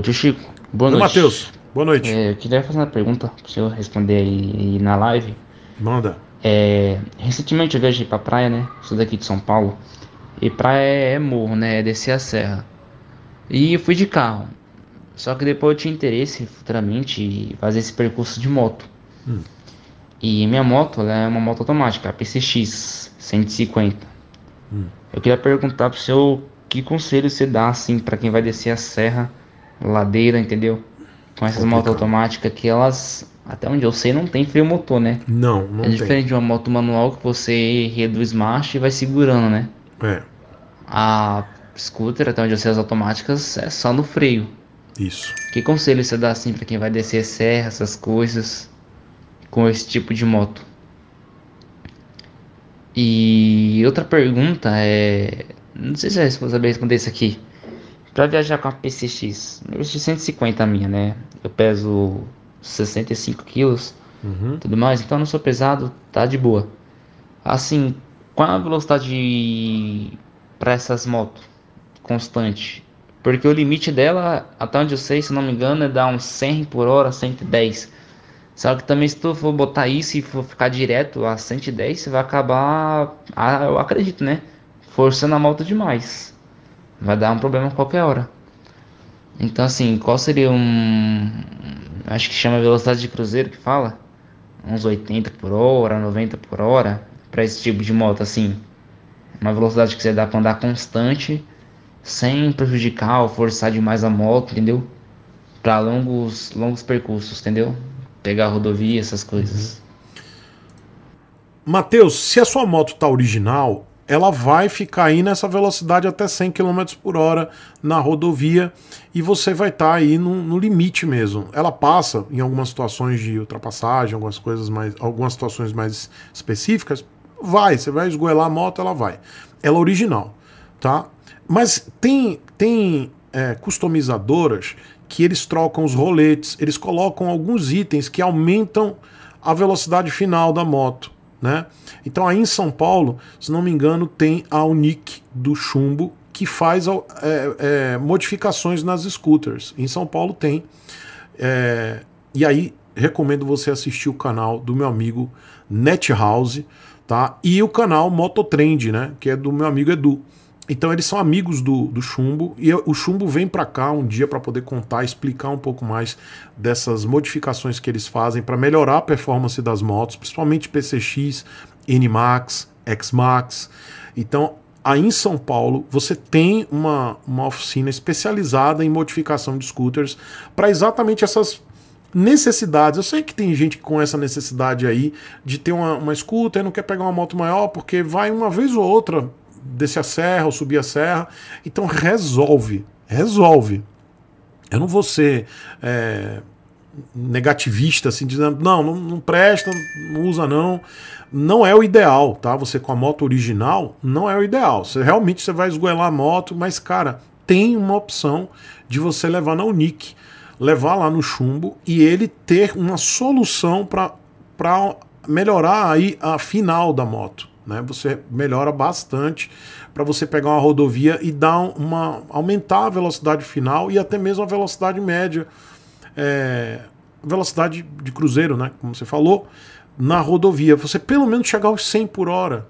tio Chico, boa noite. Matheus, boa noite. É, eu queria fazer uma pergunta pro senhor responder aí na live. Manda. É, recentemente eu viajei pra praia, né? Sou daqui de São Paulo. E praia é, é morro, né? É descer a serra. E eu fui de carro. Só que depois eu tinha interesse, futuramente, em fazer esse percurso de moto. Hum. E minha moto, ela é uma moto automática, a PCX 150. Hum. Eu queria perguntar pro senhor que conselho você dá, assim, para quem vai descer a serra ladeira, entendeu? Com essas motos automáticas que elas, até onde eu sei, não tem freio motor, né? Não, não É tem. diferente de uma moto manual que você reduz marcha e vai segurando, né? É. A scooter, até onde eu sei, as automáticas é só no freio. Isso. Que conselho você dá assim para quem vai descer serra, essas coisas, com esse tipo de moto? E outra pergunta é. Não sei se você vou saber responder isso aqui. Pra viajar com a PCX, eu de 150 a minha, né? Eu peso 65 quilos, uhum. tudo mais, então não sou pesado, tá de boa. Assim, qual é a velocidade pra para essas motos constante? Porque o limite dela, até onde eu sei, se não me engano, é dar uns 100 por hora, 110. Só que também se tu for botar isso e for ficar direto a 110, você vai acabar, ah, eu acredito, né? Forçando a moto demais vai dar um problema a qualquer hora. Então, assim, qual seria um. Acho que chama velocidade de cruzeiro que fala? Uns 80 por hora, 90 por hora, para esse tipo de moto, assim. Uma velocidade que você dá pra andar constante, sem prejudicar ou forçar demais a moto, entendeu? Pra longos, longos percursos, entendeu? Pegar rodovia, essas coisas. Uhum. Matheus, se a sua moto tá original, ela vai ficar aí nessa velocidade até 100 km por hora na rodovia e você vai estar tá aí no, no, limite mesmo. Ela passa em algumas situações de ultrapassagem, algumas coisas mais, algumas situações mais específicas, vai, você vai esgoelar a moto, ela vai. Ela é original, tá? Mas tem tem é, customizadoras que eles trocam os roletes, eles colocam alguns itens que aumentam a velocidade final da moto. Né? Então aí em São Paulo, se não me engano, tem a Unic do chumbo que faz é, é, modificações nas scooters. Em São Paulo tem. É, e aí recomendo você assistir o canal do meu amigo NetHouse, tá? E o canal Mototrend, né? Que é do meu amigo Edu. Então eles são amigos do, do Chumbo e o Chumbo vem para cá um dia para poder contar, explicar um pouco mais dessas modificações que eles fazem para melhorar a performance das motos, principalmente PCX, NMAX, XMAX. Então aí em São Paulo você tem uma, uma oficina especializada em modificação de scooters para exatamente essas necessidades. Eu sei que tem gente com essa necessidade aí de ter uma, uma scooter, não quer pegar uma moto maior, porque vai uma vez ou outra descer a serra ou subir a serra. Então resolve, resolve. Eu não vou ser é, negativista, assim, dizendo, não, não, não presta, não usa não. Não é o ideal, tá? Você com a moto original, não é o ideal. Você realmente você vai esgoelar a moto, mas, cara, tem uma opção de você levar na Unic, levar lá no chumbo e ele ter uma solução para melhorar aí a final da moto. Né? Você melhora bastante para você pegar uma rodovia e dar uma aumentar a velocidade final e até mesmo a velocidade média, é, velocidade de cruzeiro, né? Como você falou, na rodovia você pelo menos chegar aos 100 por hora,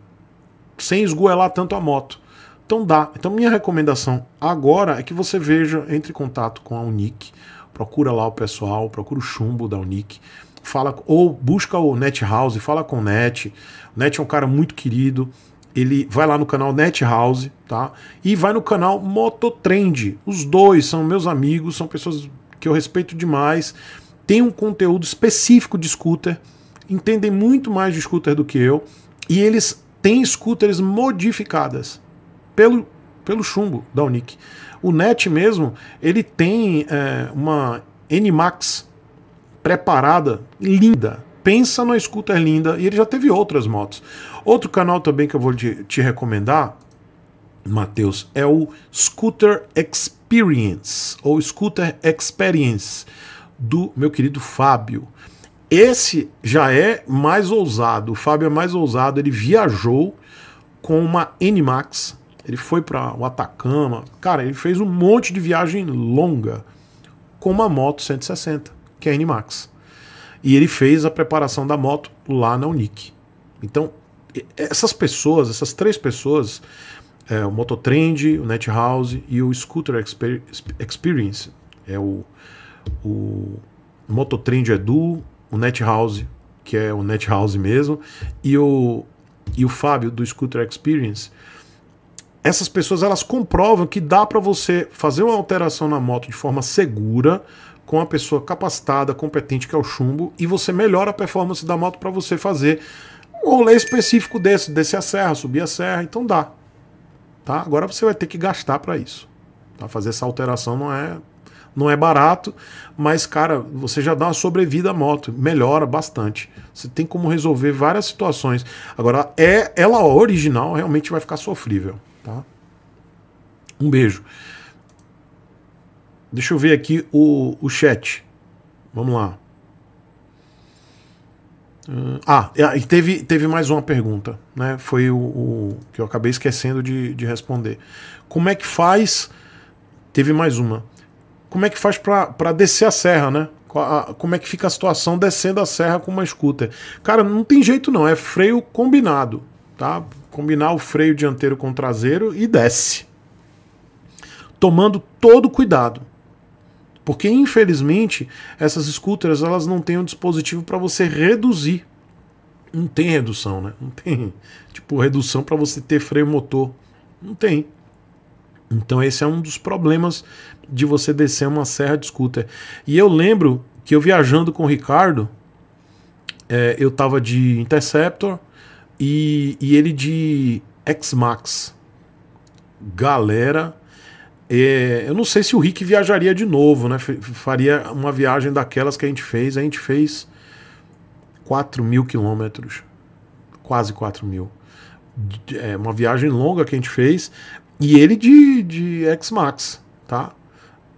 sem esgoelar tanto a moto. Então dá. Então minha recomendação agora é que você veja, entre em contato com a Unic, procura lá o pessoal, procura o chumbo da Unic fala ou busca o Net House, fala com o Net. O Net é um cara muito querido. Ele vai lá no canal Net House, tá? E vai no canal Mototrend. Os dois são meus amigos, são pessoas que eu respeito demais. Tem um conteúdo específico de scooter, entendem muito mais de scooter do que eu, e eles têm scooters modificadas pelo, pelo chumbo da Unic. O Net mesmo, ele tem é, uma N Max preparada, linda. Pensa na scooter linda. E ele já teve outras motos. Outro canal também que eu vou te, te recomendar, Matheus, é o Scooter Experience, ou Scooter Experience, do meu querido Fábio. Esse já é mais ousado. O Fábio é mais ousado. Ele viajou com uma N-Max. Ele foi para o Atacama. Cara, ele fez um monte de viagem longa com uma moto 160 que é a NMAX. E ele fez a preparação da moto lá na Unic. Então, essas pessoas, essas três pessoas, é, o Mototrend, o NetHouse e o Scooter Exper Experience, é o, o Mototrend Edu, o NetHouse, que é o NetHouse mesmo, e o, e o Fábio do Scooter Experience, essas pessoas elas comprovam que dá para você fazer uma alteração na moto de forma segura, com a pessoa capacitada, competente que é o chumbo e você melhora a performance da moto para você fazer um rolê específico desse, descer a serra, subir a serra, então dá. Tá? Agora você vai ter que gastar para isso. Tá? Fazer essa alteração não é não é barato, mas cara, você já dá uma sobrevida à moto, melhora bastante. Você tem como resolver várias situações. Agora é ela original realmente vai ficar sofrível, tá? Um beijo. Deixa eu ver aqui o, o chat. Vamos lá. Ah, é, e teve, teve mais uma pergunta, né? Foi o, o que eu acabei esquecendo de, de responder. Como é que faz? Teve mais uma. Como é que faz para descer a serra, né? Como é que fica a situação descendo a serra com uma scooter? Cara, não tem jeito não, é freio combinado, tá? Combinar o freio dianteiro com o traseiro e desce. Tomando todo cuidado porque infelizmente essas scooters elas não têm um dispositivo para você reduzir. Não tem redução, né? Não tem tipo redução para você ter freio motor. Não tem. Então esse é um dos problemas de você descer uma serra de scooter. E eu lembro que eu viajando com o Ricardo, é, eu tava de Interceptor e, e ele de X-Max. Galera, é, eu não sei se o Rick viajaria de novo, né? Faria uma viagem daquelas que a gente fez. A gente fez 4 mil quilômetros. Quase 4 mil. É uma viagem longa que a gente fez. E ele de, de X-Max, tá?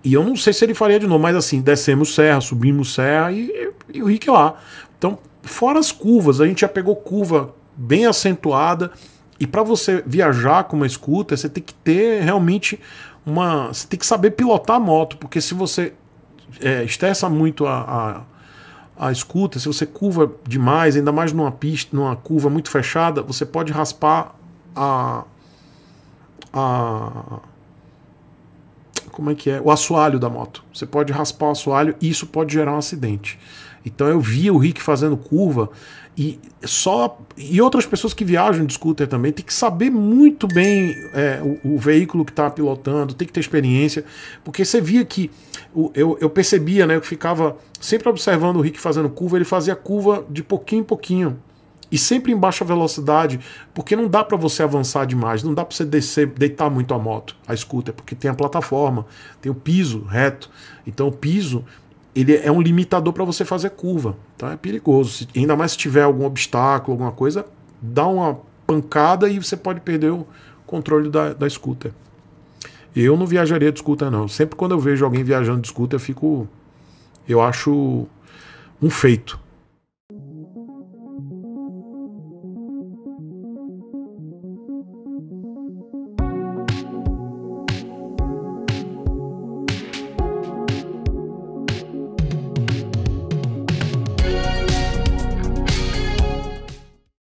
E eu não sei se ele faria de novo, mas assim, descemos serra, subimos serra e, e, o Rick lá. Então, fora as curvas, a gente já pegou curva bem acentuada. E para você viajar com uma escuta, você tem que ter realmente uma. Você tem que saber pilotar a moto, porque se você é, estressa muito a, a, a, escuta, se você curva demais, ainda mais numa pista, numa curva muito fechada, você pode raspar a. a como é que é? O assoalho da moto. Você pode raspar o assoalho e isso pode gerar um acidente. Então eu via o Rick fazendo curva e só e outras pessoas que viajam de scooter também tem que saber muito bem é, o, o, veículo que está pilotando, tem que ter experiência, porque você via que o, eu, eu percebia, né, eu ficava sempre observando o Rick fazendo curva, ele fazia curva de pouquinho em pouquinho e sempre em baixa velocidade, porque não dá para você avançar demais, não dá para você descer, deitar muito a moto, a scooter, porque tem a plataforma, tem o piso reto. Então o piso ele é um limitador para você fazer curva, então É perigoso. Se, ainda mais se tiver algum obstáculo, alguma coisa, dá uma pancada e você pode perder o controle da, da scooter. Eu não viajaria de scooter, não. Sempre quando eu vejo alguém viajando de scooter, eu fico. Eu acho um feito.